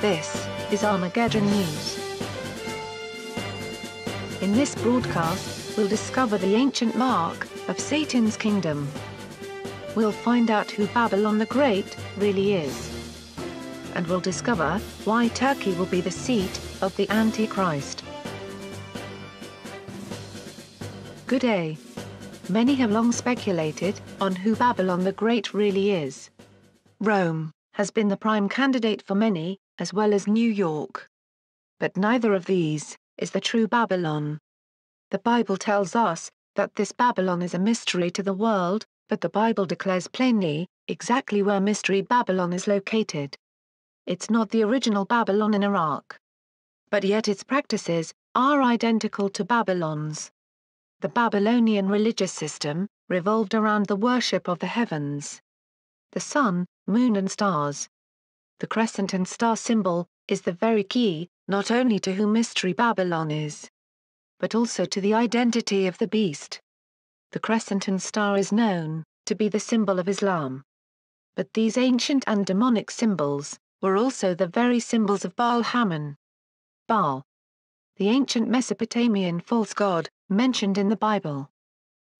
This is Armageddon News. In this broadcast, we'll discover the ancient mark of Satan's kingdom. We'll find out who Babylon the Great really is. And we'll discover why Turkey will be the seat of the Antichrist. Good day. Many have long speculated on who Babylon the Great really is. Rome has been the prime candidate for many, as well as New York. But neither of these is the true Babylon. The Bible tells us that this Babylon is a mystery to the world, but the Bible declares plainly exactly where Mystery Babylon is located. It's not the original Babylon in Iraq. But yet its practices are identical to Babylon's. The Babylonian religious system revolved around the worship of the heavens. The sun, moon and stars, the crescent and star symbol, is the very key, not only to who Mystery Babylon is, but also to the identity of the beast. The crescent and star is known to be the symbol of Islam. But these ancient and demonic symbols were also the very symbols of Baal Haman. Baal, the ancient Mesopotamian false god, mentioned in the Bible,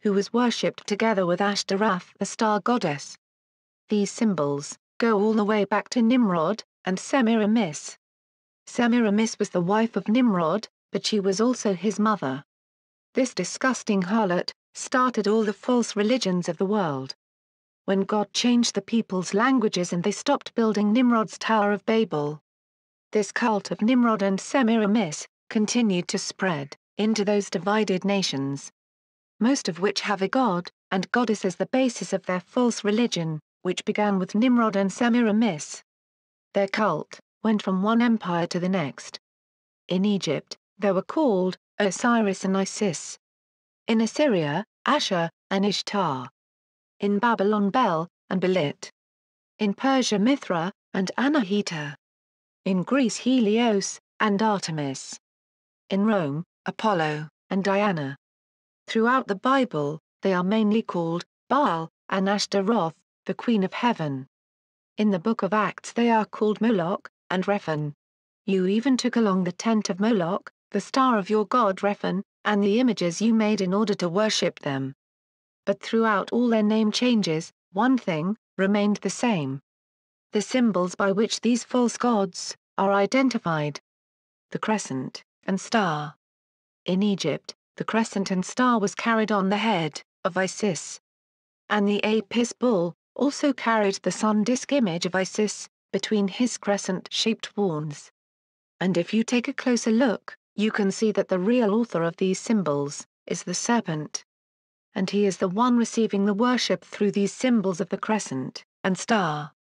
who was worshipped together with Ashtaroth, the star goddess. These symbols, go all the way back to Nimrod, and Semiramis. Semiramis was the wife of Nimrod, but she was also his mother. This disgusting harlot started all the false religions of the world. When God changed the people's languages and they stopped building Nimrod's Tower of Babel, this cult of Nimrod and Semiramis continued to spread into those divided nations, most of which have a god and goddess as the basis of their false religion which began with Nimrod and Semiramis. Their cult went from one empire to the next. In Egypt, they were called Osiris and Isis. In Assyria, Asher and Ishtar. In Babylon, Bel and Belit. In Persia, Mithra and Anahita. In Greece, Helios and Artemis. In Rome, Apollo and Diana. Throughout the Bible, they are mainly called Baal and Ashtaroth, the Queen of Heaven. In the Book of Acts they are called Moloch, and Rephan. You even took along the tent of Moloch, the star of your god Rephan, and the images you made in order to worship them. But throughout all their name changes, one thing remained the same. The symbols by which these false gods are identified. The crescent and star. In Egypt, the crescent and star was carried on the head of Isis. And the Apis bull, also carried the sun disk image of Isis, between his crescent-shaped horns. And if you take a closer look, you can see that the real author of these symbols is the serpent. And he is the one receiving the worship through these symbols of the crescent and star.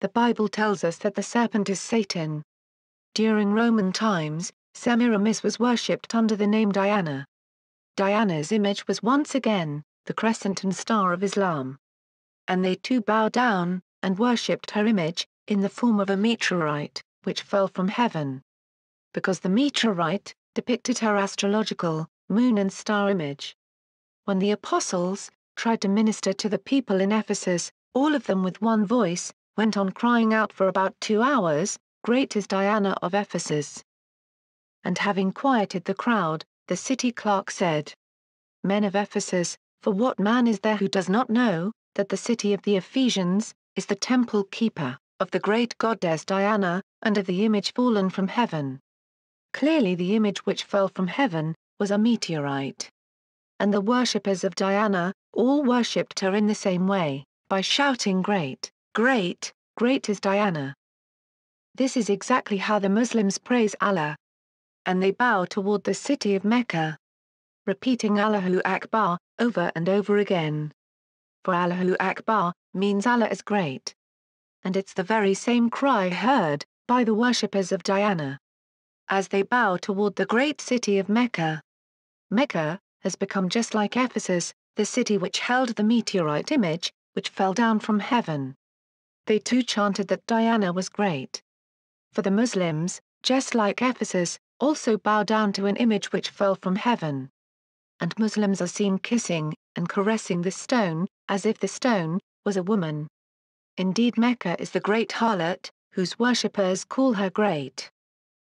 The Bible tells us that the serpent is Satan. During Roman times, Semiramis was worshipped under the name Diana. Diana's image was once again the crescent and star of Islam and they too bowed down, and worshipped her image, in the form of a meteorite, which fell from heaven. Because the meteorite depicted her astrological, moon and star image. When the apostles tried to minister to the people in Ephesus, all of them with one voice, went on crying out for about two hours, Great is Diana of Ephesus. And having quieted the crowd, the city clerk said, Men of Ephesus, for what man is there who does not know, that the city of the Ephesians is the temple keeper of the great goddess Diana and of the image fallen from heaven. Clearly, the image which fell from heaven was a meteorite. And the worshippers of Diana all worshipped her in the same way, by shouting, Great, great, great is Diana. This is exactly how the Muslims praise Allah. And they bow toward the city of Mecca, repeating Allahu Akbar over and over again for Allahu Akbar, means Allah is great. And it's the very same cry heard by the worshippers of Diana as they bow toward the great city of Mecca. Mecca has become just like Ephesus, the city which held the meteorite image, which fell down from heaven. They too chanted that Diana was great. For the Muslims, just like Ephesus, also bow down to an image which fell from heaven. And Muslims are seen kissing and caressing the stone, as if the stone was a woman. Indeed, Mecca is the great harlot, whose worshippers call her great.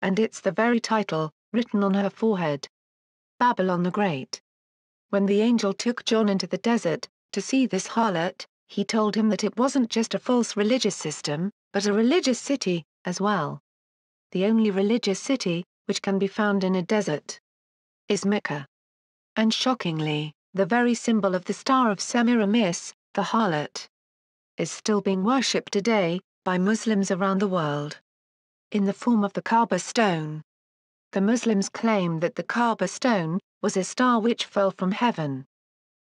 And it's the very title, written on her forehead Babylon the Great. When the angel took John into the desert to see this harlot, he told him that it wasn't just a false religious system, but a religious city, as well. The only religious city, which can be found in a desert, is Mecca. And shockingly, the very symbol of the star of Semiramis, the harlot, is still being worshipped today by Muslims around the world. In the form of the Kaaba stone. The Muslims claim that the Kaaba stone was a star which fell from heaven.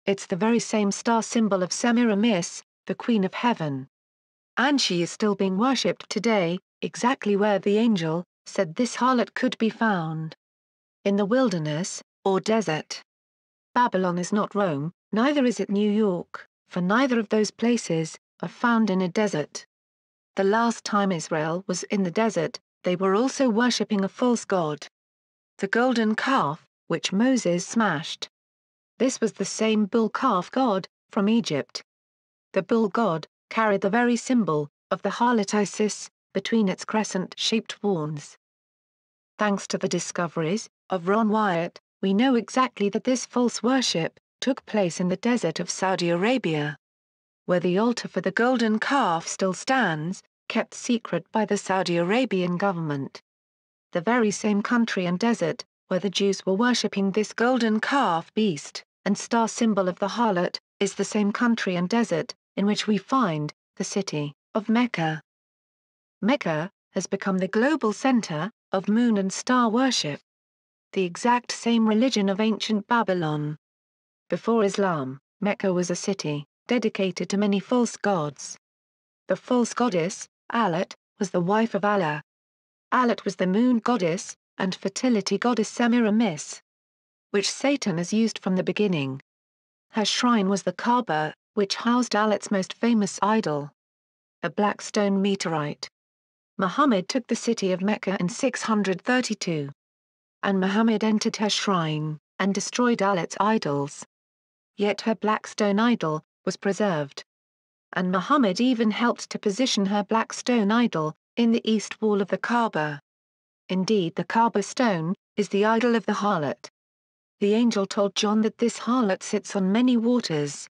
It's the very same star symbol of Semiramis, the queen of heaven. And she is still being worshipped today, exactly where the angel said this harlot could be found. In the wilderness, or desert. Babylon is not Rome, neither is it New York, for neither of those places are found in a desert. The last time Israel was in the desert, they were also worshipping a false god. The golden calf, which Moses smashed. This was the same bull calf god, from Egypt. The bull god carried the very symbol of the harlot Isis between its crescent shaped horns. Thanks to the discoveries of Ron Wyatt, we know exactly that this false worship took place in the desert of Saudi Arabia, where the altar for the golden calf still stands, kept secret by the Saudi Arabian government. The very same country and desert, where the Jews were worshipping this golden calf beast and star symbol of the harlot, is the same country and desert in which we find the city of Mecca. Mecca has become the global center of moon and star worship the exact same religion of ancient Babylon. Before Islam, Mecca was a city, dedicated to many false gods. The false goddess, Alat, was the wife of Allah. Alat was the moon goddess, and fertility goddess Semiramis, which Satan has used from the beginning. Her shrine was the Kaaba, which housed Alat's most famous idol, a black stone meteorite. Muhammad took the city of Mecca in 632 and Muhammad entered her shrine, and destroyed all its idols. Yet her black stone idol, was preserved. And Muhammad even helped to position her black stone idol, in the east wall of the Kaaba. Indeed the Kaaba stone, is the idol of the harlot. The angel told John that this harlot sits on many waters.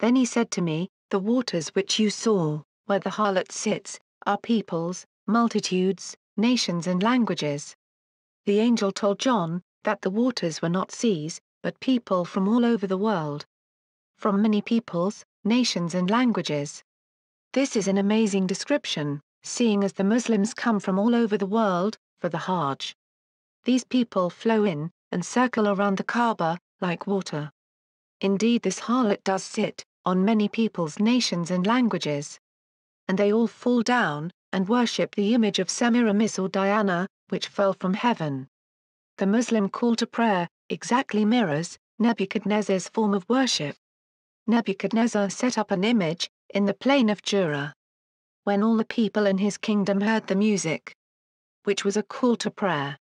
Then he said to me, The waters which you saw, where the harlot sits, are peoples, multitudes, nations and languages the angel told John that the waters were not seas, but people from all over the world. From many peoples, nations and languages. This is an amazing description, seeing as the Muslims come from all over the world, for the Hajj. These people flow in, and circle around the Kaaba, like water. Indeed this harlot does sit, on many peoples nations and languages. And they all fall down, and worship the image of Semiramis or Diana, which fell from heaven. The Muslim call to prayer exactly mirrors Nebuchadnezzar's form of worship. Nebuchadnezzar set up an image in the plain of Jura. When all the people in his kingdom heard the music, which was a call to prayer,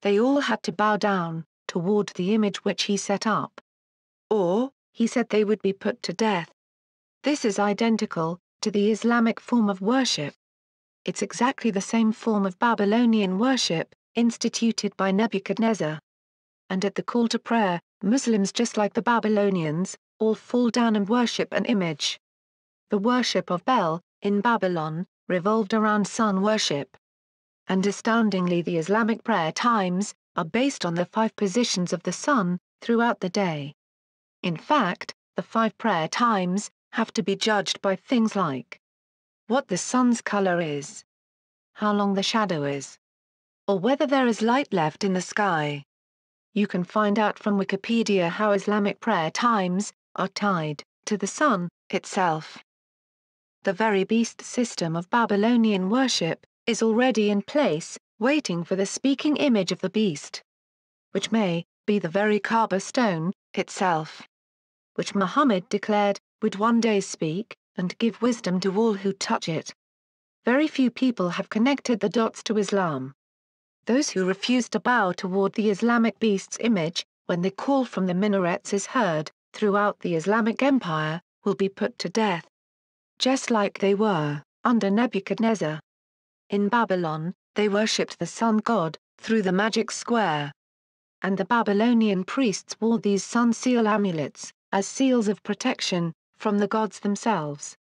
they all had to bow down toward the image which he set up. Or, he said they would be put to death. This is identical to the Islamic form of worship it's exactly the same form of Babylonian worship, instituted by Nebuchadnezzar. And at the call to prayer, Muslims just like the Babylonians, all fall down and worship an image. The worship of Bel, in Babylon, revolved around sun worship. And astoundingly the Islamic prayer times, are based on the five positions of the sun, throughout the day. In fact, the five prayer times, have to be judged by things like what the sun's color is, how long the shadow is, or whether there is light left in the sky. You can find out from Wikipedia how Islamic prayer times are tied to the sun itself. The very beast system of Babylonian worship is already in place, waiting for the speaking image of the beast, which may be the very Kaaba stone itself, which Muhammad declared would one day speak and give wisdom to all who touch it. Very few people have connected the dots to Islam. Those who refuse to bow toward the Islamic beast's image, when the call from the minarets is heard, throughout the Islamic Empire, will be put to death. Just like they were, under Nebuchadnezzar. In Babylon, they worshipped the sun god, through the magic square. And the Babylonian priests wore these sun seal amulets, as seals of protection, from the gods themselves.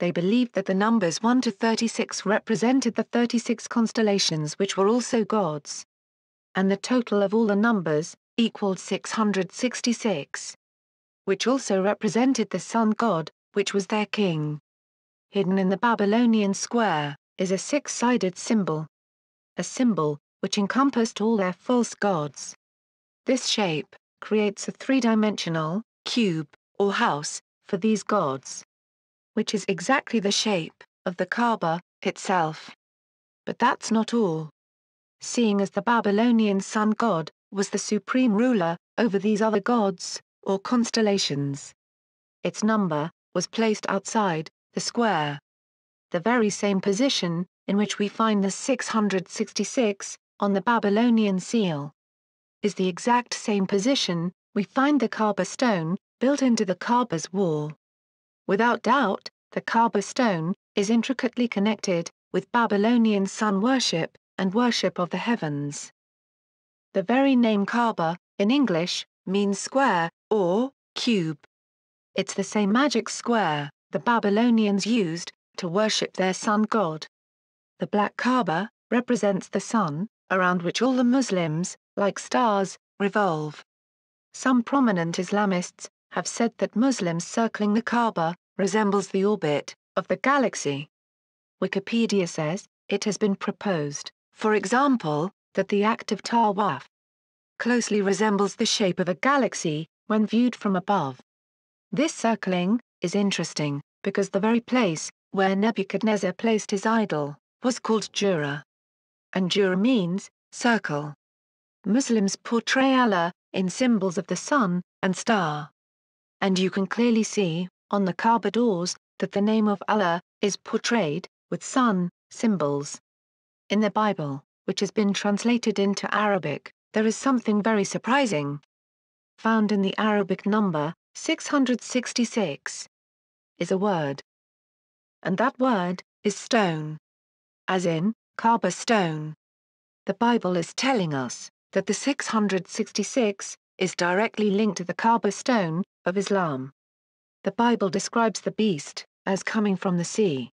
They believed that the numbers 1 to 36 represented the 36 constellations which were also gods. And the total of all the numbers, equaled 666, which also represented the sun god, which was their king. Hidden in the Babylonian square, is a six-sided symbol. A symbol, which encompassed all their false gods. This shape, creates a three-dimensional, cube, or house, for these gods, which is exactly the shape of the Kaaba itself. But that's not all. Seeing as the Babylonian sun god was the supreme ruler over these other gods, or constellations, its number was placed outside the square. The very same position in which we find the 666 on the Babylonian seal is the exact same position we find the Kaaba stone built into the Kaaba's wall. Without doubt, the Kaaba stone is intricately connected with Babylonian sun worship and worship of the heavens. The very name Kaaba, in English, means square or cube. It's the same magic square the Babylonians used to worship their sun god. The black Kaaba represents the sun, around which all the Muslims, like stars, revolve. Some prominent Islamists have said that Muslims circling the Kaaba resembles the orbit of the galaxy. Wikipedia says it has been proposed, for example, that the act of tawaf closely resembles the shape of a galaxy when viewed from above. This circling is interesting because the very place where Nebuchadnezzar placed his idol was called Jura. And Jura means circle. Muslims portray Allah in symbols of the sun and star and you can clearly see, on the Kaaba doors, that the name of Allah is portrayed, with sun, symbols. In the Bible, which has been translated into Arabic, there is something very surprising. Found in the Arabic number 666 is a word. And that word is stone. As in, Kaaba stone. The Bible is telling us that the 666 is directly linked to the Kaaba stone of Islam. The Bible describes the beast as coming from the sea.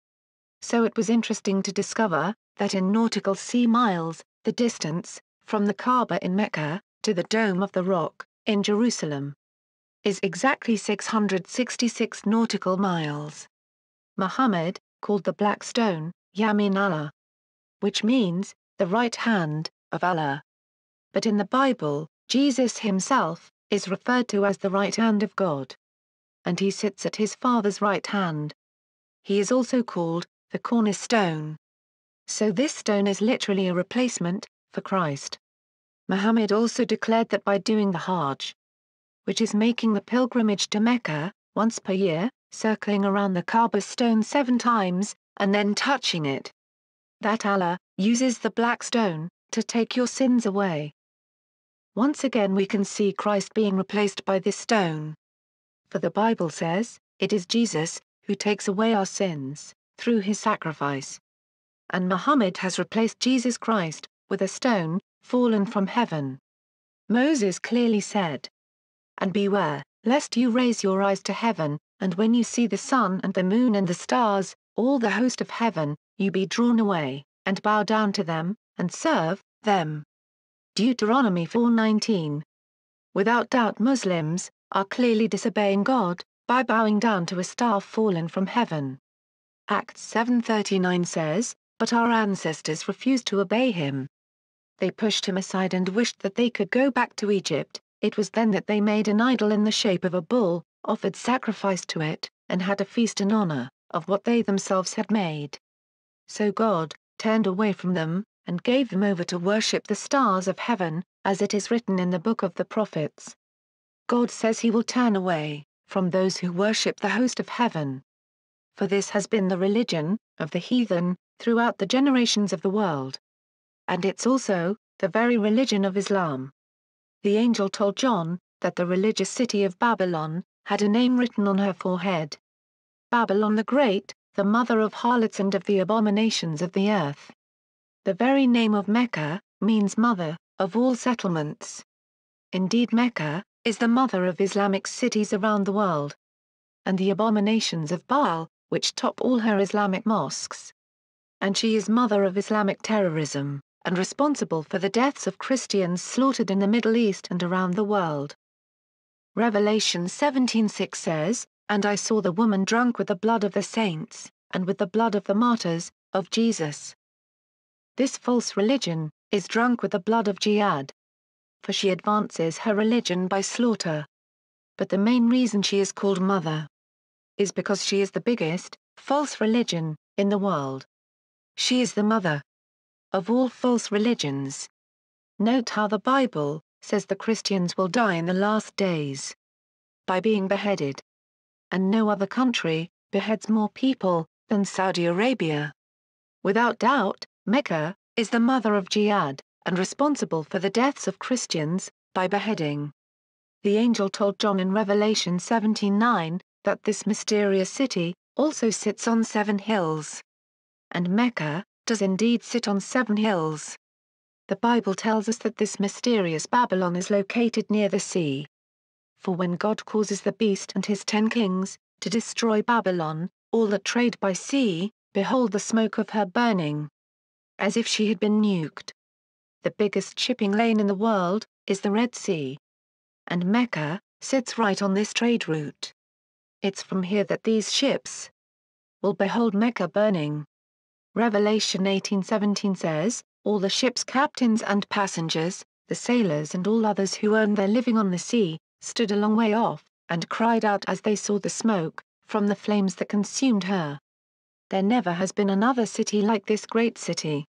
So it was interesting to discover that in nautical sea miles, the distance from the Kaaba in Mecca to the Dome of the Rock in Jerusalem is exactly 666 nautical miles. Muhammad, called the Black Stone, Yamin Allah, which means the right hand of Allah. But in the Bible, Jesus himself, is referred to as the right hand of God. And he sits at his Father's right hand. He is also called, the cornerstone. So this stone is literally a replacement, for Christ. Muhammad also declared that by doing the Hajj, which is making the pilgrimage to Mecca, once per year, circling around the Kaaba stone seven times, and then touching it, that Allah uses the black stone to take your sins away. Once again we can see Christ being replaced by this stone. For the Bible says, it is Jesus, who takes away our sins, through his sacrifice. And Muhammad has replaced Jesus Christ, with a stone, fallen from heaven. Moses clearly said, And beware, lest you raise your eyes to heaven, and when you see the sun and the moon and the stars, all the host of heaven, you be drawn away, and bow down to them, and serve them. Deuteronomy 4:19. Without doubt Muslims are clearly disobeying God by bowing down to a star fallen from heaven. Acts 7:39 says, "But our ancestors refused to obey him. They pushed him aside and wished that they could go back to Egypt. It was then that they made an idol in the shape of a bull, offered sacrifice to it, and had a feast in honor of what they themselves had made. So God turned away from them and gave them over to worship the stars of heaven, as it is written in the book of the prophets. God says he will turn away from those who worship the host of heaven. For this has been the religion of the heathen throughout the generations of the world. And it's also the very religion of Islam. The angel told John that the religious city of Babylon had a name written on her forehead Babylon the Great, the mother of harlots and of the abominations of the earth. The very name of Mecca means mother of all settlements. Indeed Mecca is the mother of Islamic cities around the world. And the abominations of Baal, which top all her Islamic mosques. And she is mother of Islamic terrorism, and responsible for the deaths of Christians slaughtered in the Middle East and around the world. Revelation 17:6 says, And I saw the woman drunk with the blood of the saints, and with the blood of the martyrs, of Jesus. This false religion is drunk with the blood of jihad. For she advances her religion by slaughter. But the main reason she is called mother is because she is the biggest false religion in the world. She is the mother of all false religions. Note how the Bible says the Christians will die in the last days by being beheaded. And no other country beheads more people than Saudi Arabia. Without doubt, Mecca, is the mother of jihad, and responsible for the deaths of Christians, by beheading. The angel told John in Revelation 17:9 that this mysterious city also sits on seven hills. And Mecca does indeed sit on seven hills. The Bible tells us that this mysterious Babylon is located near the sea. For when God causes the beast and his ten kings to destroy Babylon, all that trade by sea, behold the smoke of her burning as if she had been nuked. The biggest shipping lane in the world is the Red Sea. And Mecca sits right on this trade route. It's from here that these ships will behold Mecca burning. Revelation 18:17 says, "All the ship's captains and passengers, the sailors and all others who earned their living on the sea, stood a long way off and cried out as they saw the smoke from the flames that consumed her." There never has been another city like this great city.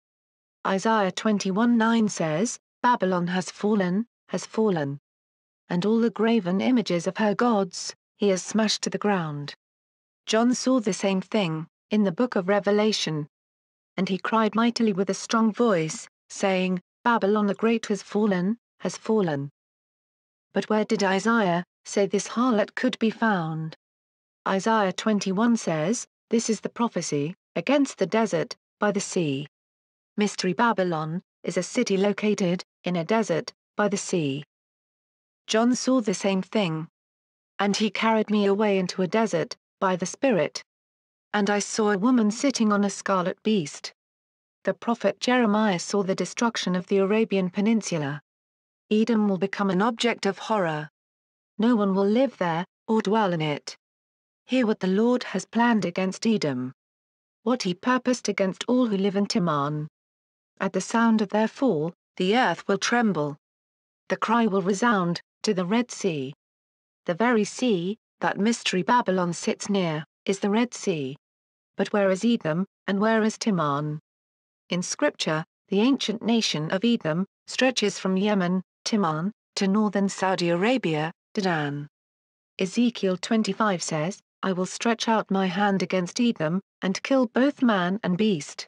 Isaiah 21:9 says, Babylon has fallen, has fallen. And all the graven images of her gods, he has smashed to the ground. John saw the same thing, in the book of Revelation. And he cried mightily with a strong voice, saying, Babylon the Great has fallen, has fallen. But where did Isaiah say this harlot could be found? Isaiah 21 says, this is the prophecy, against the desert, by the sea. Mystery Babylon, is a city located, in a desert, by the sea. John saw the same thing. And he carried me away into a desert, by the Spirit. And I saw a woman sitting on a scarlet beast. The prophet Jeremiah saw the destruction of the Arabian Peninsula. Edom will become an object of horror. No one will live there, or dwell in it. Hear what the Lord has planned against Edom. What he purposed against all who live in Timon. At the sound of their fall, the earth will tremble. The cry will resound, to the Red Sea. The very sea, that mystery Babylon sits near, is the Red Sea. But where is Edom, and where is Timon? In Scripture, the ancient nation of Edom stretches from Yemen, Timon, to northern Saudi Arabia, Dedan. Ezekiel 25 says, I will stretch out my hand against Edom, and kill both man and beast.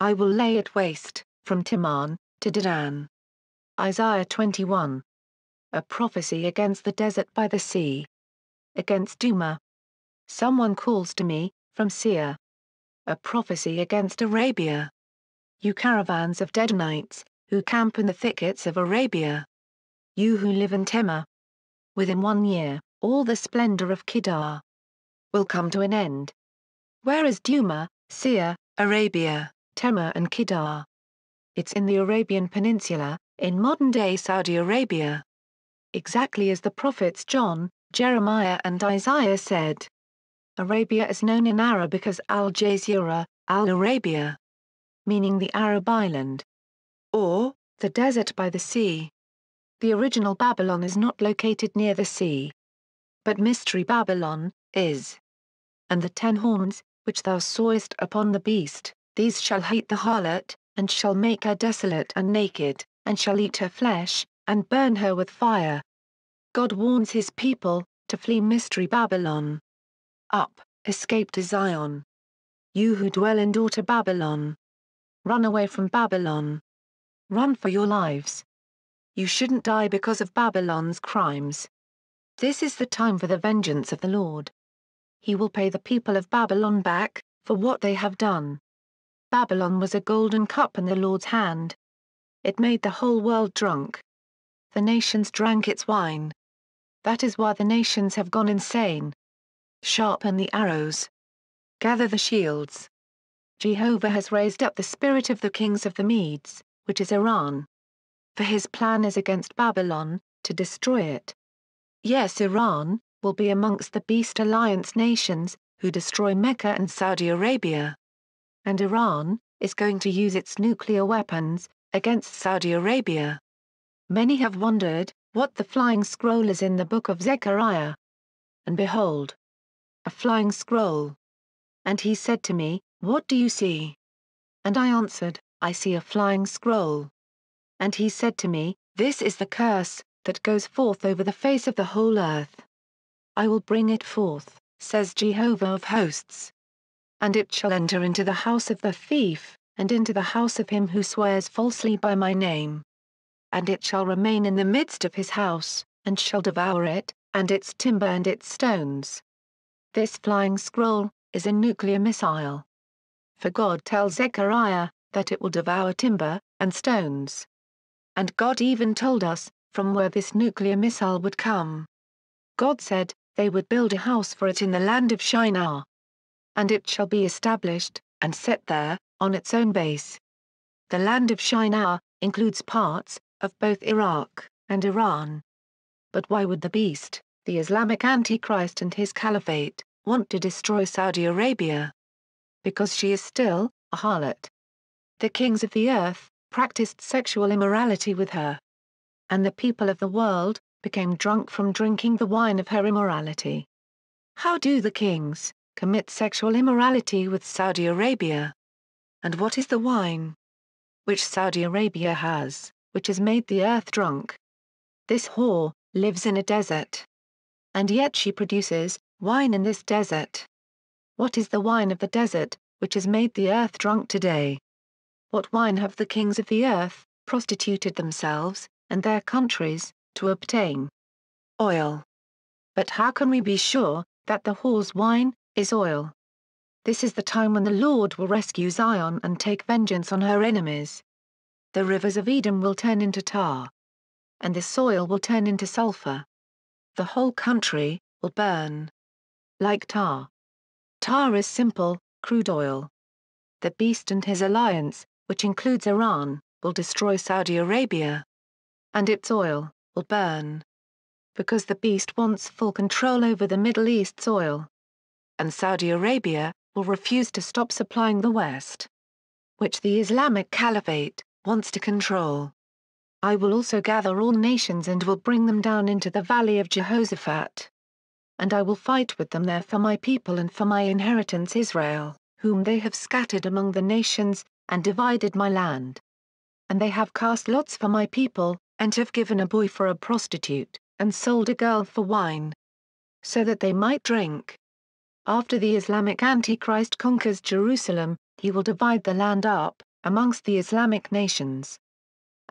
I will lay it waste, from Timnah to Dedan. Isaiah 21. A prophecy against the desert by the sea. Against Duma. Someone calls to me, from Seir. A prophecy against Arabia. You caravans of Dedanites, who camp in the thickets of Arabia. You who live in Tema. Within one year, all the splendor of Kidar will come to an end. Whereas Duma, Sia, Arabia, Tema and Kidar? It's in the Arabian Peninsula, in modern-day Saudi Arabia. Exactly as the prophets John, Jeremiah and Isaiah said. Arabia is known in Arabic as Al-Jazira, Al-Arabia, meaning the Arab island, or the desert by the sea. The original Babylon is not located near the sea, but Mystery Babylon is and the ten horns, which thou sawest upon the beast, these shall hate the harlot, and shall make her desolate and naked, and shall eat her flesh, and burn her with fire. God warns his people, to flee mystery Babylon. Up, escape to Zion. You who dwell in daughter Babylon. Run away from Babylon. Run for your lives. You shouldn't die because of Babylon's crimes. This is the time for the vengeance of the Lord he will pay the people of Babylon back, for what they have done. Babylon was a golden cup in the Lord's hand. It made the whole world drunk. The nations drank its wine. That is why the nations have gone insane. Sharpen the arrows. Gather the shields. Jehovah has raised up the spirit of the kings of the Medes, which is Iran. For his plan is against Babylon, to destroy it. Yes, Iran, will be amongst the Beast Alliance nations, who destroy Mecca and Saudi Arabia. And Iran is going to use its nuclear weapons against Saudi Arabia. Many have wondered what the flying scroll is in the book of Zechariah. And behold, a flying scroll. And he said to me, What do you see? And I answered, I see a flying scroll. And he said to me, This is the curse that goes forth over the face of the whole earth. I will bring it forth, says Jehovah of hosts. And it shall enter into the house of the thief, and into the house of him who swears falsely by my name. And it shall remain in the midst of his house, and shall devour it, and its timber and its stones. This flying scroll is a nuclear missile. For God tells Zechariah that it will devour timber and stones. And God even told us from where this nuclear missile would come. God said, they would build a house for it in the land of Shinar. And it shall be established, and set there, on its own base. The land of Shinar includes parts of both Iraq and Iran. But why would the beast, the Islamic Antichrist and his caliphate, want to destroy Saudi Arabia? Because she is still a harlot. The kings of the earth practiced sexual immorality with her. And the people of the world became drunk from drinking the wine of her immorality. How do the kings commit sexual immorality with Saudi Arabia? And what is the wine which Saudi Arabia has, which has made the earth drunk? This whore lives in a desert. And yet she produces wine in this desert. What is the wine of the desert, which has made the earth drunk today? What wine have the kings of the earth prostituted themselves, and their countries, to obtain oil. But how can we be sure that the whore's wine is oil? This is the time when the Lord will rescue Zion and take vengeance on her enemies. The rivers of Edom will turn into tar, and the soil will turn into sulfur. The whole country will burn like tar. Tar is simple, crude oil. The beast and his alliance, which includes Iran, will destroy Saudi Arabia and its oil will burn. Because the beast wants full control over the Middle East's oil. And Saudi Arabia will refuse to stop supplying the West, which the Islamic Caliphate wants to control. I will also gather all nations and will bring them down into the valley of Jehoshaphat. And I will fight with them there for my people and for my inheritance Israel, whom they have scattered among the nations, and divided my land. And they have cast lots for my people, and have given a boy for a prostitute, and sold a girl for wine. So that they might drink. After the Islamic Antichrist conquers Jerusalem, he will divide the land up, amongst the Islamic nations.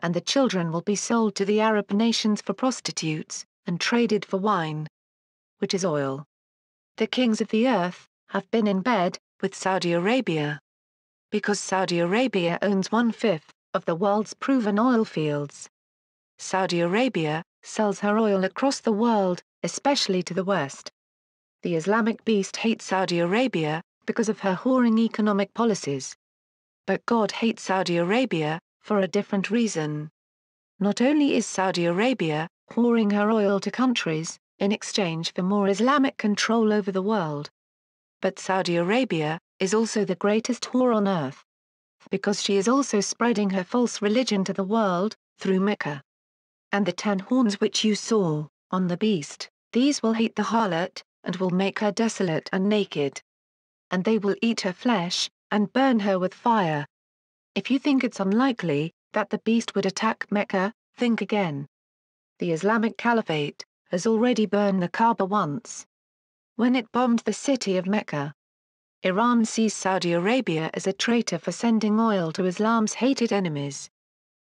And the children will be sold to the Arab nations for prostitutes, and traded for wine, which is oil. The kings of the earth have been in bed with Saudi Arabia. Because Saudi Arabia owns one fifth of the world's proven oil fields, Saudi Arabia, sells her oil across the world, especially to the West. The Islamic beast hates Saudi Arabia because of her whoring economic policies. But God hates Saudi Arabia for a different reason. Not only is Saudi Arabia whoring her oil to countries in exchange for more Islamic control over the world, but Saudi Arabia is also the greatest whore on earth because she is also spreading her false religion to the world through Mecca and the ten horns which you saw, on the beast, these will hate the harlot, and will make her desolate and naked. And they will eat her flesh, and burn her with fire. If you think it's unlikely that the beast would attack Mecca, think again. The Islamic Caliphate has already burned the Kaaba once. When it bombed the city of Mecca, Iran sees Saudi Arabia as a traitor for sending oil to Islam's hated enemies.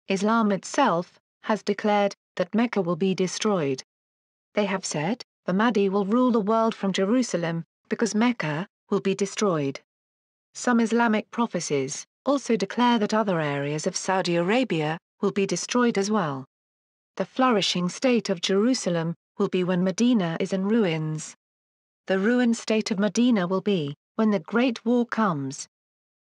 Islam itself has declared that Mecca will be destroyed. They have said, the Mahdi will rule the world from Jerusalem, because Mecca will be destroyed. Some Islamic prophecies also declare that other areas of Saudi Arabia will be destroyed as well. The flourishing state of Jerusalem will be when Medina is in ruins. The ruined state of Medina will be when the Great War comes.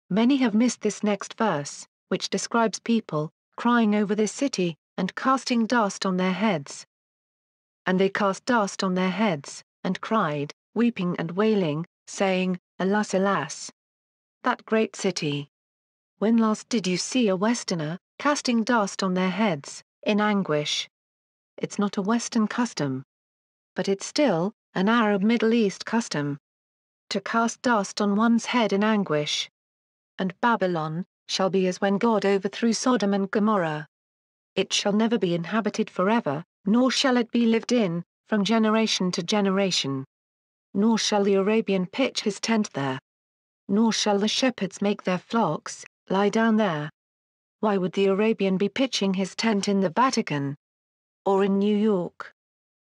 Many have missed this next verse, which describes people crying over this city, and casting dust on their heads. And they cast dust on their heads, and cried, weeping and wailing, saying, Alas, alas! That great city! When last did you see a Westerner, casting dust on their heads, in anguish? It's not a Western custom. But it's still, an Arab Middle East custom. To cast dust on one's head in anguish. And Babylon, shall be as when God overthrew Sodom and Gomorrah it shall never be inhabited forever, nor shall it be lived in, from generation to generation. Nor shall the Arabian pitch his tent there. Nor shall the shepherds make their flocks lie down there. Why would the Arabian be pitching his tent in the Vatican? Or in New York?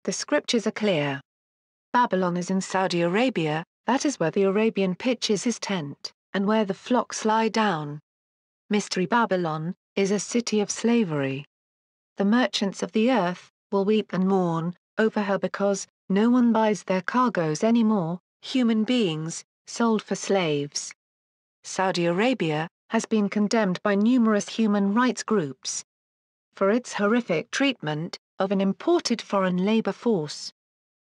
The scriptures are clear. Babylon is in Saudi Arabia, that is where the Arabian pitches his tent, and where the flocks lie down. Mystery Babylon is a city of slavery the merchants of the earth, will weep and mourn over her because no one buys their cargoes anymore, human beings, sold for slaves. Saudi Arabia has been condemned by numerous human rights groups for its horrific treatment of an imported foreign labor force.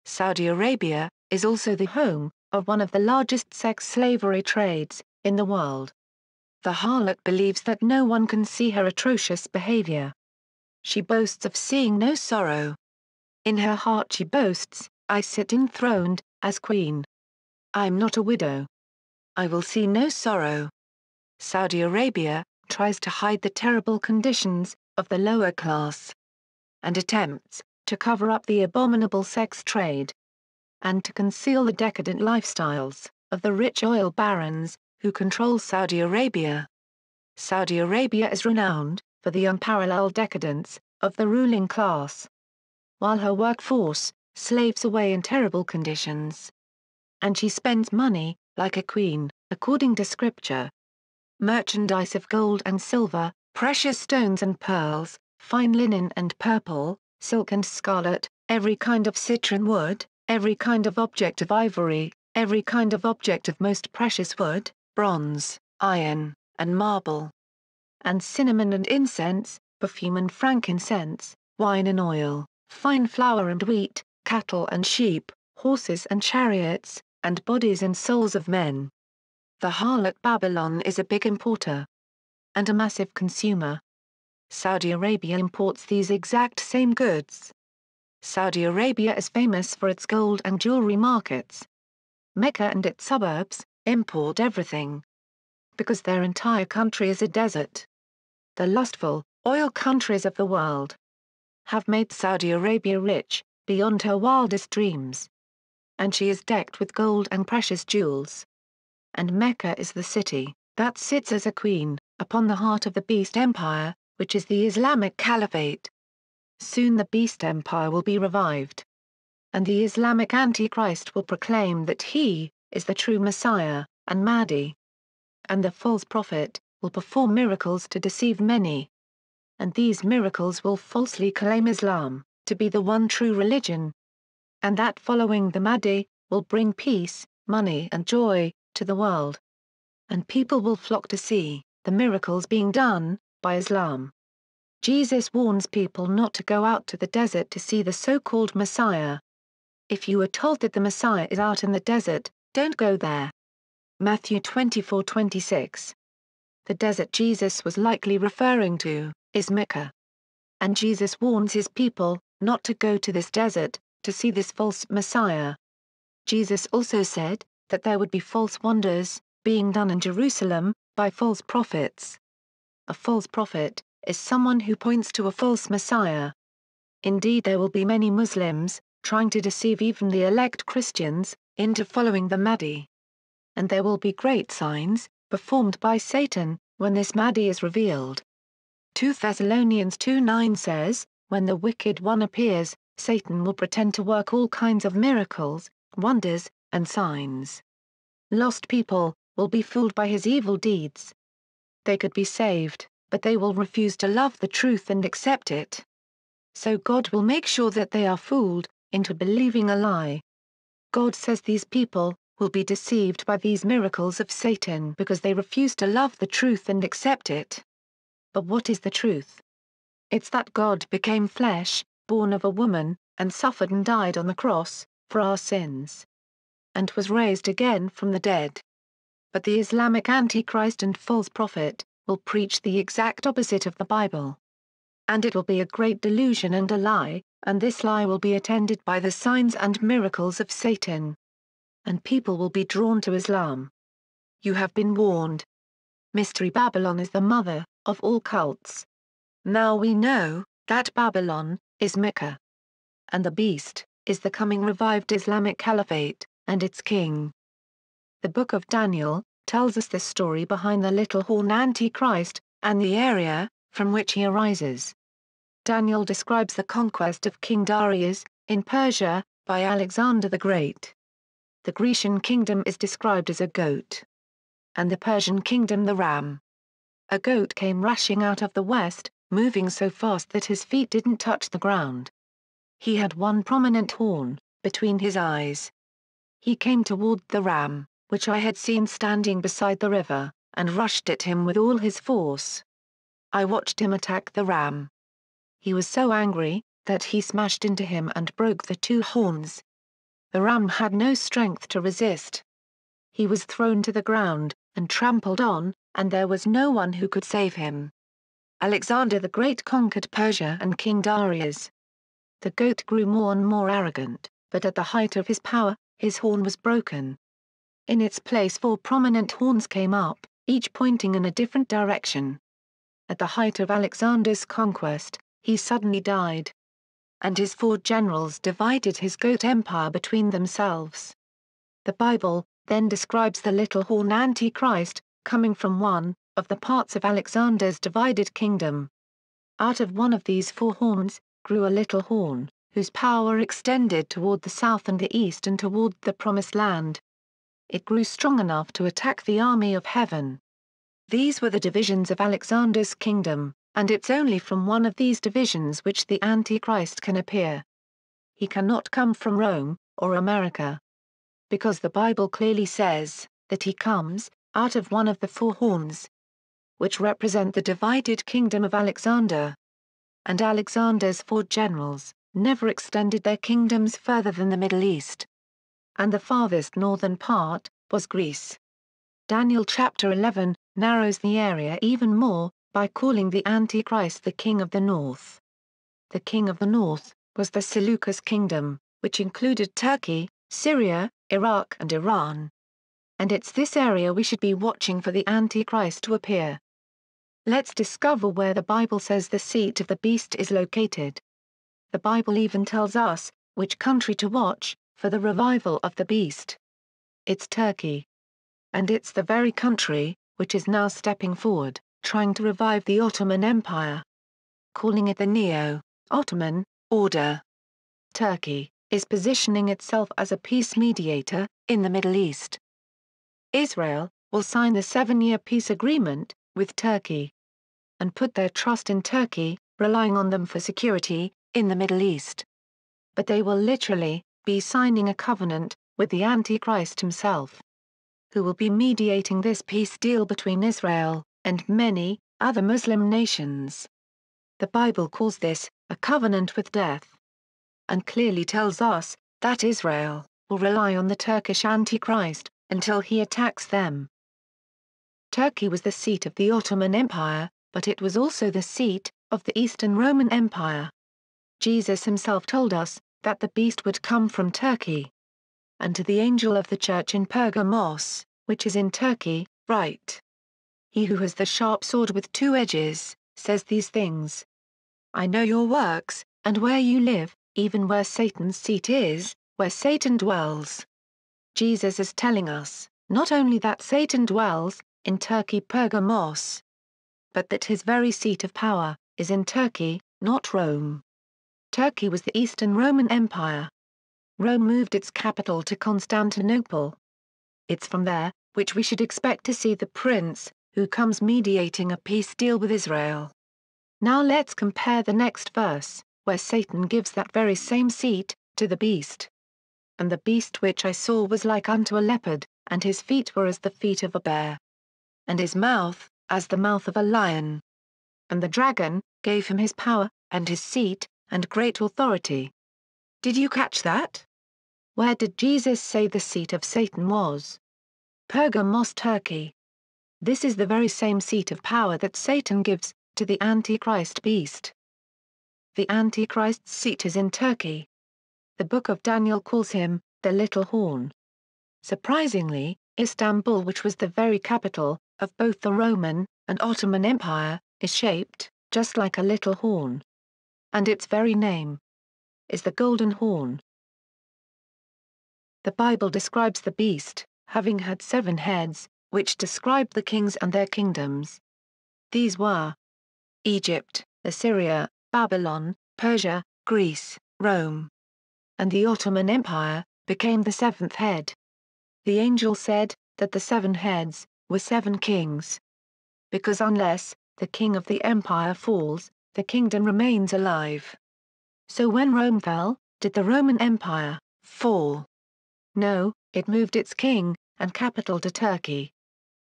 Saudi Arabia is also the home of one of the largest sex slavery trades in the world. The harlot believes that no one can see her atrocious behavior she boasts of seeing no sorrow. In her heart she boasts, I sit enthroned, as queen. I am not a widow. I will see no sorrow. Saudi Arabia tries to hide the terrible conditions of the lower class and attempts to cover up the abominable sex trade and to conceal the decadent lifestyles of the rich oil barons who control Saudi Arabia. Saudi Arabia is renowned for the unparalleled decadence of the ruling class. While her workforce slaves away in terrible conditions. And she spends money, like a queen, according to scripture. Merchandise of gold and silver, precious stones and pearls, fine linen and purple, silk and scarlet, every kind of citron wood, every kind of object of ivory, every kind of object of most precious wood, bronze, iron, and marble, and cinnamon and incense, perfume and frankincense, wine and oil, fine flour and wheat, cattle and sheep, horses and chariots, and bodies and souls of men. The harlot Babylon is a big importer and a massive consumer. Saudi Arabia imports these exact same goods. Saudi Arabia is famous for its gold and jewelry markets. Mecca and its suburbs import everything. Because their entire country is a desert, the lustful, oil countries of the world, have made Saudi Arabia rich, beyond her wildest dreams. And she is decked with gold and precious jewels. And Mecca is the city, that sits as a queen, upon the heart of the Beast Empire, which is the Islamic Caliphate. Soon the Beast Empire will be revived. And the Islamic Antichrist will proclaim that he is the true Messiah and Mahdi. And the false prophet, will perform miracles to deceive many. And these miracles will falsely claim Islam to be the one true religion. And that following the Mahdi will bring peace, money and joy to the world. And people will flock to see the miracles being done by Islam. Jesus warns people not to go out to the desert to see the so-called Messiah. If you are told that the Messiah is out in the desert, don't go there. Matthew 24:26. The desert Jesus was likely referring to is Mecca. And Jesus warns his people not to go to this desert to see this false Messiah. Jesus also said that there would be false wonders being done in Jerusalem by false prophets. A false prophet is someone who points to a false Messiah. Indeed, there will be many Muslims trying to deceive even the elect Christians into following the Mahdi. And there will be great signs performed by Satan, when this Mahdi is revealed. 2 Thessalonians 2.9 says, When the wicked one appears, Satan will pretend to work all kinds of miracles, wonders, and signs. Lost people will be fooled by his evil deeds. They could be saved, but they will refuse to love the truth and accept it. So God will make sure that they are fooled into believing a lie. God says these people, will be deceived by these miracles of Satan because they refuse to love the truth and accept it. But what is the truth? It's that God became flesh, born of a woman, and suffered and died on the cross, for our sins. And was raised again from the dead. But the Islamic Antichrist and false prophet will preach the exact opposite of the Bible. And it will be a great delusion and a lie, and this lie will be attended by the signs and miracles of Satan and people will be drawn to Islam. You have been warned. Mystery Babylon is the mother of all cults. Now we know that Babylon is Mecca. And the beast is the coming revived Islamic Caliphate and its king. The book of Daniel tells us the story behind the little horn Antichrist and the area from which he arises. Daniel describes the conquest of King Darius in Persia by Alexander the Great the Grecian kingdom is described as a goat, and the Persian kingdom the ram. A goat came rushing out of the west, moving so fast that his feet didn't touch the ground. He had one prominent horn, between his eyes. He came toward the ram, which I had seen standing beside the river, and rushed at him with all his force. I watched him attack the ram. He was so angry, that he smashed into him and broke the two horns, the ram had no strength to resist. He was thrown to the ground, and trampled on, and there was no one who could save him. Alexander the Great conquered Persia and King Darius. The goat grew more and more arrogant, but at the height of his power, his horn was broken. In its place four prominent horns came up, each pointing in a different direction. At the height of Alexander's conquest, he suddenly died and his four generals divided his goat empire between themselves. The Bible, then describes the little horn Antichrist, coming from one of the parts of Alexander's divided kingdom. Out of one of these four horns grew a little horn, whose power extended toward the south and the east and toward the Promised Land. It grew strong enough to attack the army of heaven. These were the divisions of Alexander's kingdom and it's only from one of these divisions which the Antichrist can appear. He cannot come from Rome, or America. Because the Bible clearly says that he comes out of one of the four horns, which represent the divided kingdom of Alexander. And Alexander's four generals never extended their kingdoms further than the Middle East. And the farthest northern part was Greece. Daniel chapter 11 narrows the area even more by calling the Antichrist the King of the North. The King of the North was the Seleucus kingdom, which included Turkey, Syria, Iraq and Iran. And it's this area we should be watching for the Antichrist to appear. Let's discover where the Bible says the seat of the beast is located. The Bible even tells us which country to watch for the revival of the beast. It's Turkey. And it's the very country which is now stepping forward trying to revive the Ottoman Empire. Calling it the Neo-Ottoman Order. Turkey is positioning itself as a peace mediator in the Middle East. Israel will sign the seven-year peace agreement with Turkey and put their trust in Turkey, relying on them for security in the Middle East. But they will literally be signing a covenant with the Antichrist himself, who will be mediating this peace deal between Israel and many other Muslim nations. The Bible calls this a covenant with death and clearly tells us that Israel will rely on the Turkish Antichrist until he attacks them. Turkey was the seat of the Ottoman Empire, but it was also the seat of the Eastern Roman Empire. Jesus himself told us that the beast would come from Turkey. And to the angel of the church in Pergamos, which is in Turkey, write he who has the sharp sword with two edges, says these things. I know your works, and where you live, even where Satan's seat is, where Satan dwells. Jesus is telling us, not only that Satan dwells, in Turkey Pergamos, but that his very seat of power, is in Turkey, not Rome. Turkey was the Eastern Roman Empire. Rome moved its capital to Constantinople. It's from there, which we should expect to see the prince, who comes mediating a peace deal with Israel. Now let's compare the next verse, where Satan gives that very same seat, to the beast. And the beast which I saw was like unto a leopard, and his feet were as the feet of a bear, and his mouth, as the mouth of a lion. And the dragon gave him his power, and his seat, and great authority. Did you catch that? Where did Jesus say the seat of Satan was? Pergamos, Turkey. This is the very same seat of power that Satan gives to the Antichrist beast. The Antichrist's seat is in Turkey. The Book of Daniel calls him the Little Horn. Surprisingly, Istanbul, which was the very capital of both the Roman and Ottoman Empire, is shaped just like a little horn. And its very name is the Golden Horn. The Bible describes the beast having had seven heads which described the kings and their kingdoms. These were Egypt, Assyria, Babylon, Persia, Greece, Rome, and the Ottoman Empire, became the seventh head. The angel said that the seven heads were seven kings. Because unless the king of the empire falls, the kingdom remains alive. So when Rome fell, did the Roman Empire fall? No, it moved its king and capital to Turkey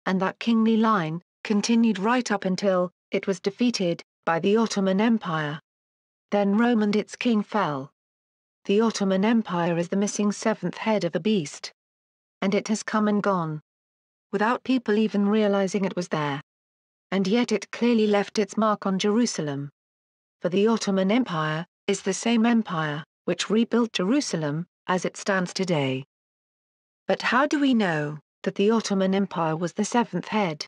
and that kingly line, continued right up until it was defeated by the Ottoman Empire. Then Rome and its king fell. The Ottoman Empire is the missing seventh head of a beast. And it has come and gone. Without people even realizing it was there. And yet it clearly left its mark on Jerusalem. For the Ottoman Empire is the same empire which rebuilt Jerusalem as it stands today. But how do we know? that the Ottoman Empire was the seventh head.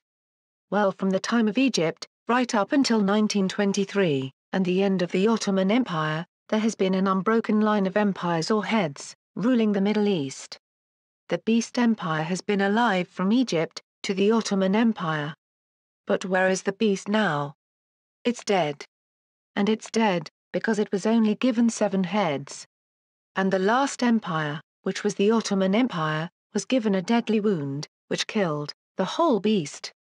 Well from the time of Egypt, right up until 1923, and the end of the Ottoman Empire, there has been an unbroken line of empires or heads, ruling the Middle East. The Beast Empire has been alive from Egypt, to the Ottoman Empire. But where is the beast now? It's dead. And it's dead, because it was only given seven heads. And the last empire, which was the Ottoman Empire, was given a deadly wound, which killed the whole beast.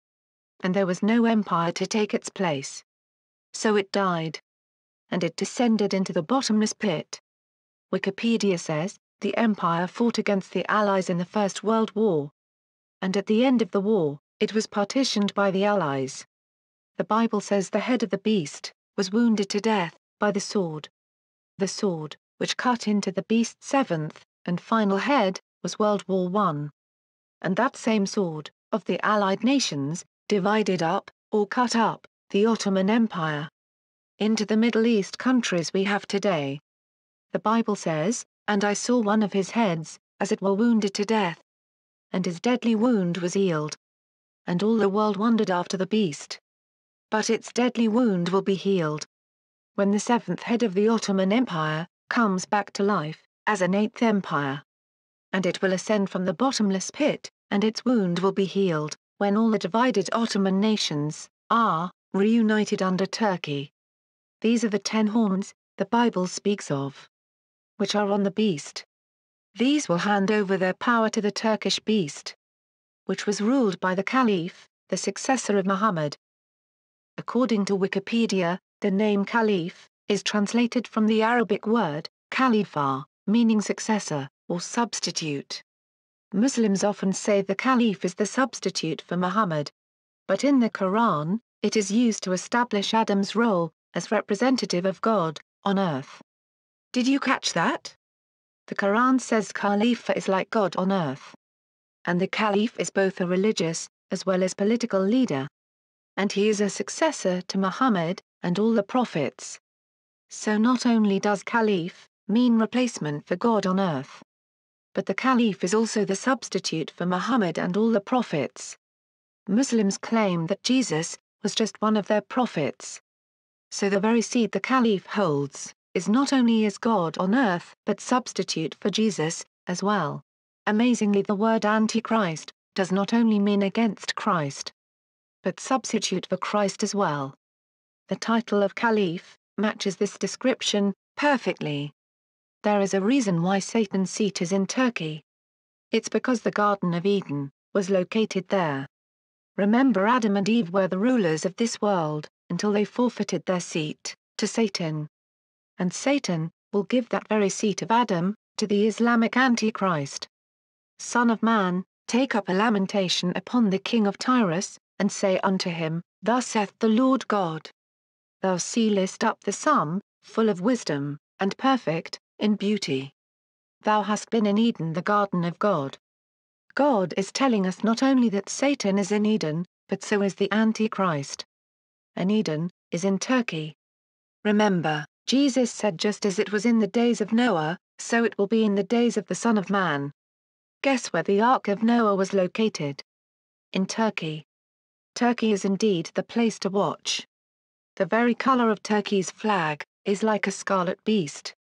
And there was no empire to take its place. So it died. And it descended into the bottomless pit. Wikipedia says, the empire fought against the Allies in the First World War. And at the end of the war, it was partitioned by the Allies. The Bible says the head of the beast was wounded to death by the sword. The sword, which cut into the beast's seventh and final head, was World War I. And that same sword, of the Allied nations, divided up, or cut up, the Ottoman Empire into the Middle East countries we have today. The Bible says, And I saw one of his heads, as it were wounded to death, and his deadly wound was healed. And all the world wondered after the beast. But its deadly wound will be healed. When the seventh head of the Ottoman Empire comes back to life, as an eighth empire, and it will ascend from the bottomless pit, and its wound will be healed, when all the divided Ottoman nations are reunited under Turkey. These are the ten horns the Bible speaks of, which are on the beast. These will hand over their power to the Turkish beast, which was ruled by the Caliph, the successor of Muhammad. According to Wikipedia, the name Caliph is translated from the Arabic word, Khalifah, meaning successor or substitute. Muslims often say the caliph is the substitute for Muhammad. But in the Quran, it is used to establish Adam's role, as representative of God, on earth. Did you catch that? The Quran says Khalifa is like God on earth. And the Caliph is both a religious, as well as political leader. And he is a successor to Muhammad, and all the prophets. So not only does Caliph mean replacement for God on earth, but the caliph is also the substitute for Muhammad and all the prophets. Muslims claim that Jesus was just one of their prophets. So the very seed the caliph holds is not only as God on earth but substitute for Jesus as well. Amazingly the word antichrist does not only mean against Christ but substitute for Christ as well. The title of caliph matches this description perfectly. There is a reason why Satan's seat is in Turkey. It's because the Garden of Eden was located there. Remember Adam and Eve were the rulers of this world until they forfeited their seat to Satan. And Satan will give that very seat of Adam to the Islamic Antichrist. Son of man, take up a lamentation upon the king of Tyrus, and say unto him, Thus saith the Lord God. Thou sealest up the sum, full of wisdom, and perfect, in beauty. Thou hast been in Eden, the garden of God. God is telling us not only that Satan is in Eden, but so is the Antichrist. And Eden is in Turkey. Remember, Jesus said, just as it was in the days of Noah, so it will be in the days of the Son of Man. Guess where the Ark of Noah was located? In Turkey. Turkey is indeed the place to watch. The very color of Turkey's flag is like a scarlet beast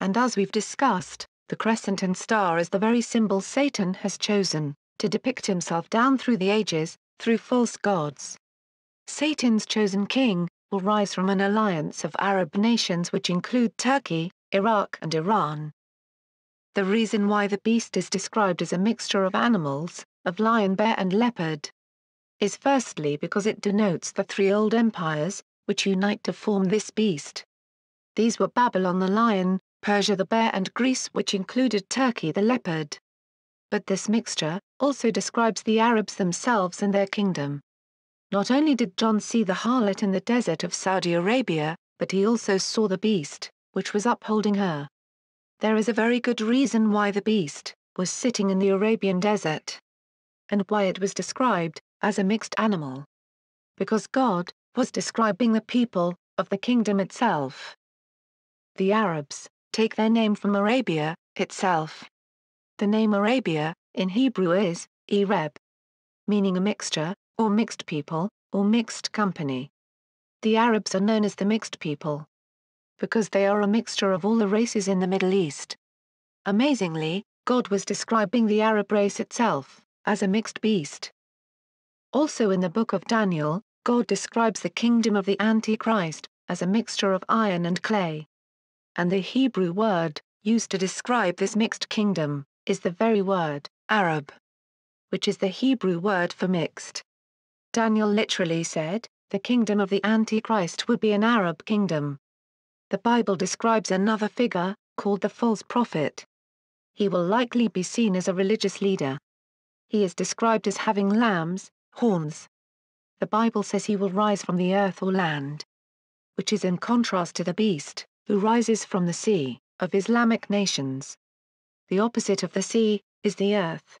and as we've discussed, the crescent and star is the very symbol Satan has chosen, to depict himself down through the ages, through false gods. Satan's chosen king, will rise from an alliance of Arab nations which include Turkey, Iraq and Iran. The reason why the beast is described as a mixture of animals, of lion bear and leopard, is firstly because it denotes the three old empires, which unite to form this beast. These were Babylon the lion, Persia the bear and Greece which included Turkey the leopard. But this mixture also describes the Arabs themselves and their kingdom. Not only did John see the harlot in the desert of Saudi Arabia, but he also saw the beast, which was upholding her. There is a very good reason why the beast was sitting in the Arabian desert, and why it was described as a mixed animal. Because God was describing the people of the kingdom itself. The Arabs take their name from Arabia itself. The name Arabia, in Hebrew is Ereb, meaning a mixture, or mixed people, or mixed company. The Arabs are known as the mixed people because they are a mixture of all the races in the Middle East. Amazingly, God was describing the Arab race itself as a mixed beast. Also in the book of Daniel, God describes the kingdom of the Antichrist as a mixture of iron and clay and the Hebrew word, used to describe this mixed kingdom, is the very word, Arab, which is the Hebrew word for mixed. Daniel literally said, the kingdom of the Antichrist would be an Arab kingdom. The Bible describes another figure, called the false prophet. He will likely be seen as a religious leader. He is described as having lambs, horns. The Bible says he will rise from the earth or land, which is in contrast to the beast, who rises from the sea, of Islamic nations. The opposite of the sea, is the earth.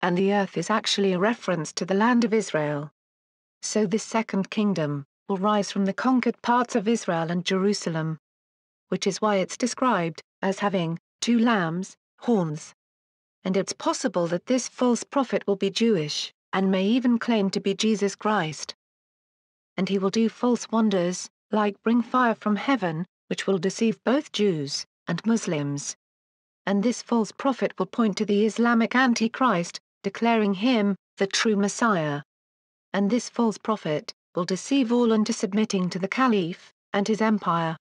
And the earth is actually a reference to the land of Israel. So this second kingdom, will rise from the conquered parts of Israel and Jerusalem. Which is why it's described, as having, two lambs, horns. And it's possible that this false prophet will be Jewish, and may even claim to be Jesus Christ. And he will do false wonders, like bring fire from heaven, which will deceive both Jews and Muslims. And this false prophet will point to the Islamic Antichrist, declaring him the true Messiah. And this false prophet will deceive all into submitting to the Caliph and his empire.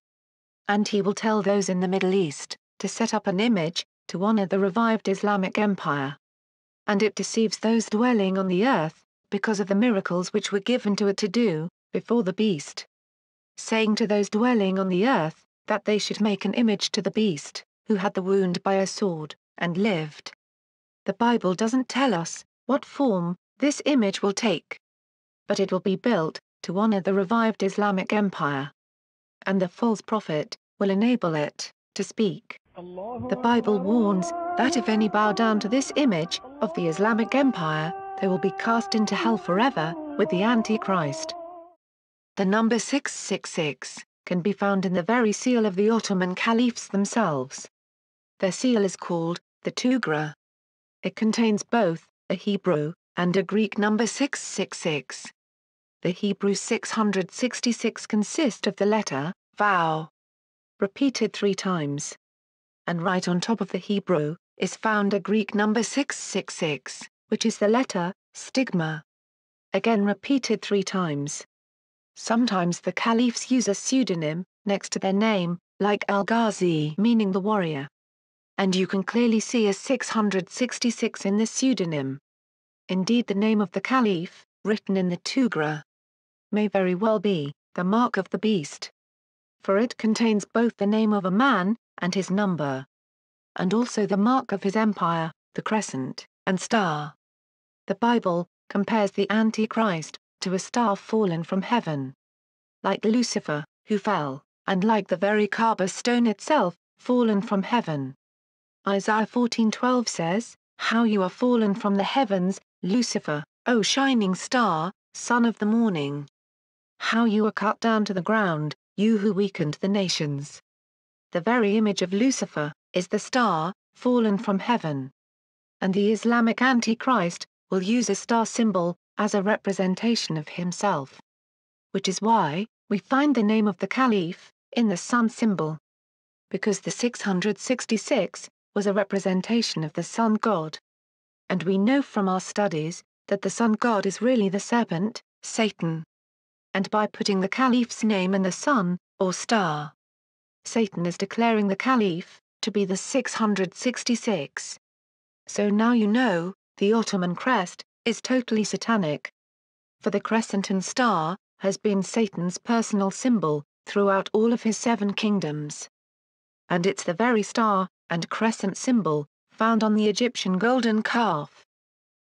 And he will tell those in the Middle East to set up an image to honor the revived Islamic Empire. And it deceives those dwelling on the earth because of the miracles which were given to it to do before the beast saying to those dwelling on the earth, that they should make an image to the beast, who had the wound by a sword, and lived. The Bible doesn't tell us what form this image will take. But it will be built to honor the revived Islamic empire. And the false prophet will enable it to speak. The Bible warns that if any bow down to this image of the Islamic empire, they will be cast into hell forever with the Antichrist. The number 666 can be found in the very seal of the Ottoman caliphs themselves. Their seal is called the Tugra. It contains both a Hebrew and a Greek number 666. The Hebrew 666 consists of the letter Vau, repeated three times. And right on top of the Hebrew is found a Greek number 666, which is the letter stigma again repeated three times. Sometimes the caliphs use a pseudonym, next to their name, like al-Ghazi meaning the warrior. And you can clearly see a 666 in this pseudonym. Indeed the name of the caliph, written in the Tugra, may very well be the mark of the beast. For it contains both the name of a man, and his number. And also the mark of his empire, the crescent, and star. The Bible compares the Antichrist to a star fallen from heaven. Like Lucifer, who fell, and like the very Kaaba stone itself, fallen from heaven. Isaiah 14:12 says, How you are fallen from the heavens, Lucifer, O shining star, son of the morning. How you are cut down to the ground, you who weakened the nations. The very image of Lucifer, is the star, fallen from heaven. And the Islamic Antichrist, will use a star symbol, as a representation of himself. Which is why, we find the name of the caliph, in the sun symbol. Because the 666 was a representation of the sun god. And we know from our studies that the sun god is really the serpent, Satan. And by putting the caliph's name in the sun, or star, Satan is declaring the caliph to be the 666. So now you know, the Ottoman crest, is totally satanic. For the crescent and star, has been Satan's personal symbol, throughout all of his seven kingdoms. And it's the very star, and crescent symbol, found on the Egyptian golden calf,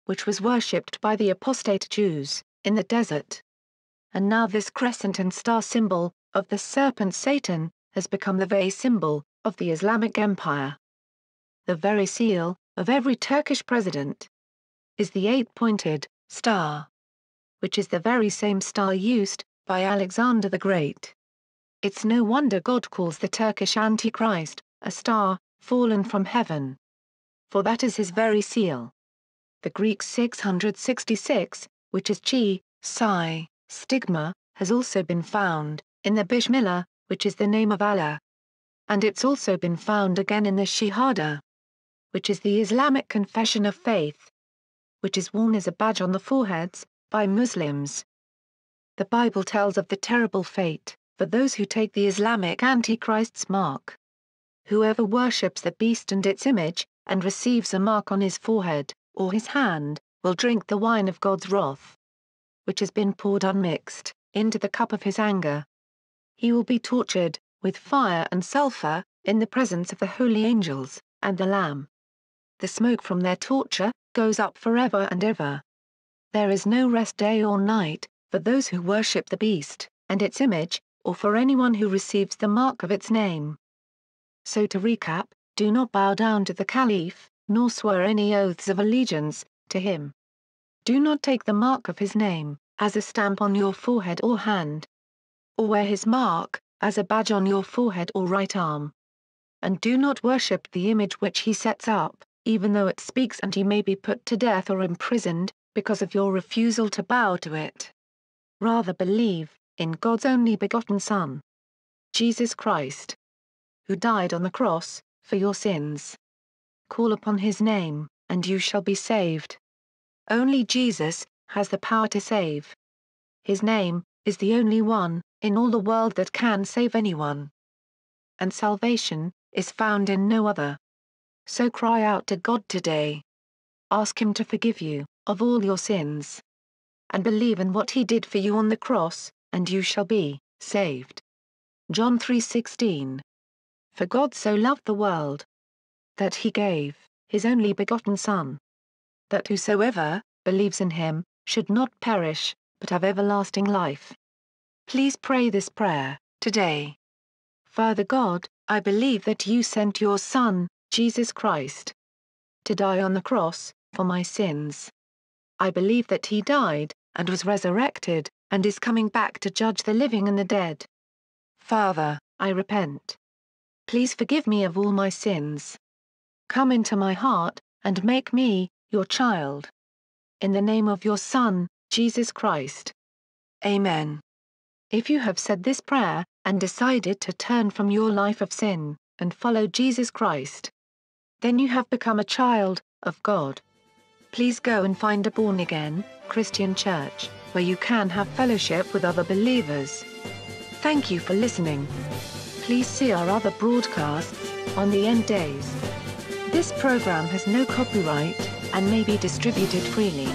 which was worshipped by the apostate Jews, in the desert. And now this crescent and star symbol, of the serpent Satan, has become the very symbol, of the Islamic Empire. The very seal, of every Turkish president is the eight-pointed star, which is the very same star used by Alexander the Great. It's no wonder God calls the Turkish Antichrist a star fallen from heaven. For that is his very seal. The Greek 666, which is chi, psi, stigma, has also been found in the Bishmillah, which is the name of Allah. And it's also been found again in the Shahada, which is the Islamic confession of faith which is worn as a badge on the foreheads, by Muslims. The Bible tells of the terrible fate for those who take the Islamic Antichrist's mark. Whoever worships the beast and its image, and receives a mark on his forehead, or his hand, will drink the wine of God's wrath, which has been poured unmixed, into the cup of his anger. He will be tortured, with fire and sulfur, in the presence of the holy angels, and the Lamb. The smoke from their torture, goes up forever and ever. There is no rest day or night, for those who worship the beast, and its image, or for anyone who receives the mark of its name. So to recap, do not bow down to the caliph, nor swear any oaths of allegiance to him. Do not take the mark of his name, as a stamp on your forehead or hand. Or wear his mark, as a badge on your forehead or right arm. And do not worship the image which he sets up, even though it speaks and you may be put to death or imprisoned, because of your refusal to bow to it. Rather believe, in God's only begotten Son, Jesus Christ, who died on the cross, for your sins. Call upon his name, and you shall be saved. Only Jesus has the power to save. His name is the only one in all the world that can save anyone. And salvation is found in no other. So cry out to God today. Ask Him to forgive you of all your sins. And believe in what He did for you on the cross, and you shall be saved. John 3:16. For God so loved the world that he gave his only begotten son that whosoever believes in him should not perish but have everlasting life. Please pray this prayer today. Father God, I believe that you sent your son Jesus Christ, to die on the cross, for my sins. I believe that he died, and was resurrected, and is coming back to judge the living and the dead. Father, I repent. Please forgive me of all my sins. Come into my heart, and make me, your child. In the name of your Son, Jesus Christ. Amen. If you have said this prayer, and decided to turn from your life of sin, and follow Jesus Christ, then you have become a child of God. Please go and find a born again Christian church where you can have fellowship with other believers. Thank you for listening. Please see our other broadcasts on the end days. This program has no copyright and may be distributed freely.